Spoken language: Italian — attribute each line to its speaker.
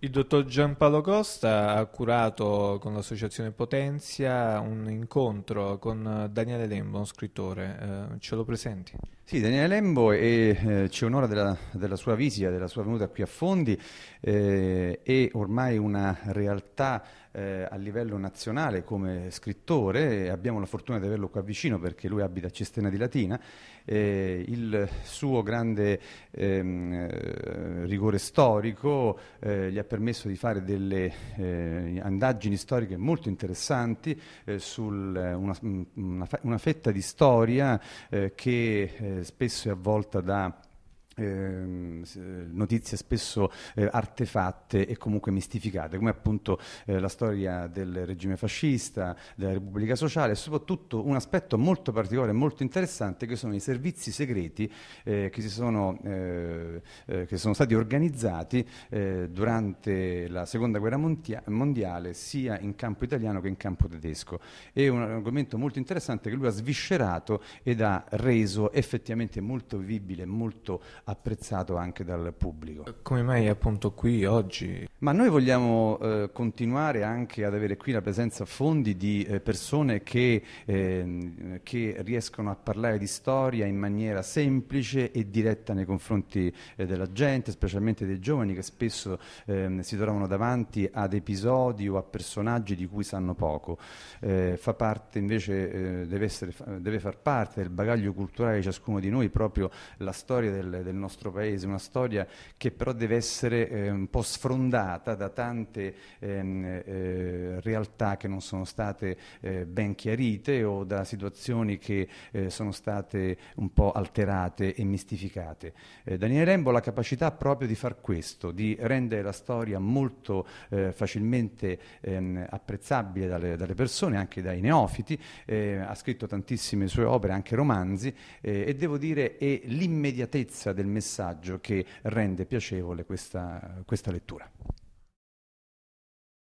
Speaker 1: Il dottor Giampaolo Costa ha curato con l'associazione Potenzia un incontro con Daniele Lembo, un scrittore. Eh, ce lo presenti? Sì, Daniele Lembo e, eh, ci onora della, della, sua visita, della sua venuta qui a Fondi. Eh, è ormai una realtà eh, a livello nazionale come scrittore. Abbiamo la fortuna di averlo qua vicino perché lui abita a Cestena di Latina. Eh, il suo grande ehm, eh, rigore storico gli ha permesso di fare delle eh, indagini storiche molto interessanti eh, su eh, una, una, fetta di storia eh, che eh, spesso è avvolta da eh, notizie spesso eh, artefatte e comunque mistificate, come appunto eh, la storia del regime fascista, della Repubblica Sociale e soprattutto un aspetto molto particolare e molto interessante che sono i servizi segreti eh, che, si sono, eh, eh, che sono stati organizzati durante la seconda guerra mondia- mondiale sia in campo italiano che in campo tedesco. È un argomento molto interessante che lui ha sviscerato ed ha reso effettivamente molto vivibile, molto apprezzato anche dal pubblico. Come mai appunto qui oggi? Ma noi vogliamo eh, continuare anche ad avere qui la presenza a fondi di eh, persone che, eh, che, riescono a parlare di storia in maniera semplice e diretta nei confronti eh, della gente, specialmente dei giovani che spesso ehm, si trovano davanti ad episodi o a personaggi di cui sanno poco. Eh, fa parte invece, eh, deve, essere, deve far parte del bagaglio culturale di ciascuno di noi proprio la storia del, del del nostro paese, una storia che però deve essere eh, un po' sfrondata da tante ehm, eh, realtà che non sono state eh, ben chiarite o da situazioni che eh, sono state un po' alterate e mistificate. Eh, Daniele Rembo ha la capacità proprio di far questo, di rendere la storia molto eh, facilmente ehm, apprezzabile dalle, dalle, persone, anche dai neofiti, ha scritto tantissime sue opere, anche romanzi, e devo dire è l'immediatezza del il messaggio che rende piacevole questa, questa lettura.